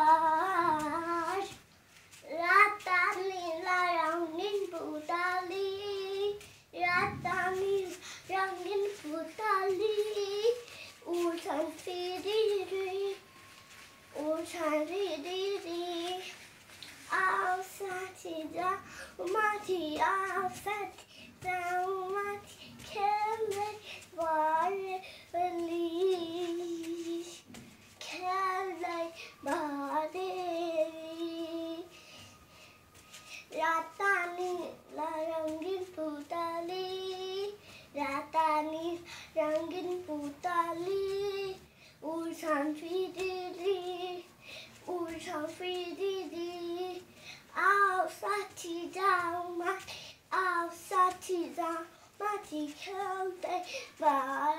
আকাশ রাতা নীলা রঙিন পুতালি রাতা নীল রঙিন পুতালি উঠান ফিরি রে উঠান রিদি রি আও সাথী যা মাঝি আও সাথী যাও रातानी रंगीन पुतली रातानी रंगीन पुतली उठान फिरिली उठान फिरिली आओ साथी जाओ माथि आओ साथी जाओ माथि खेल्दै भाइ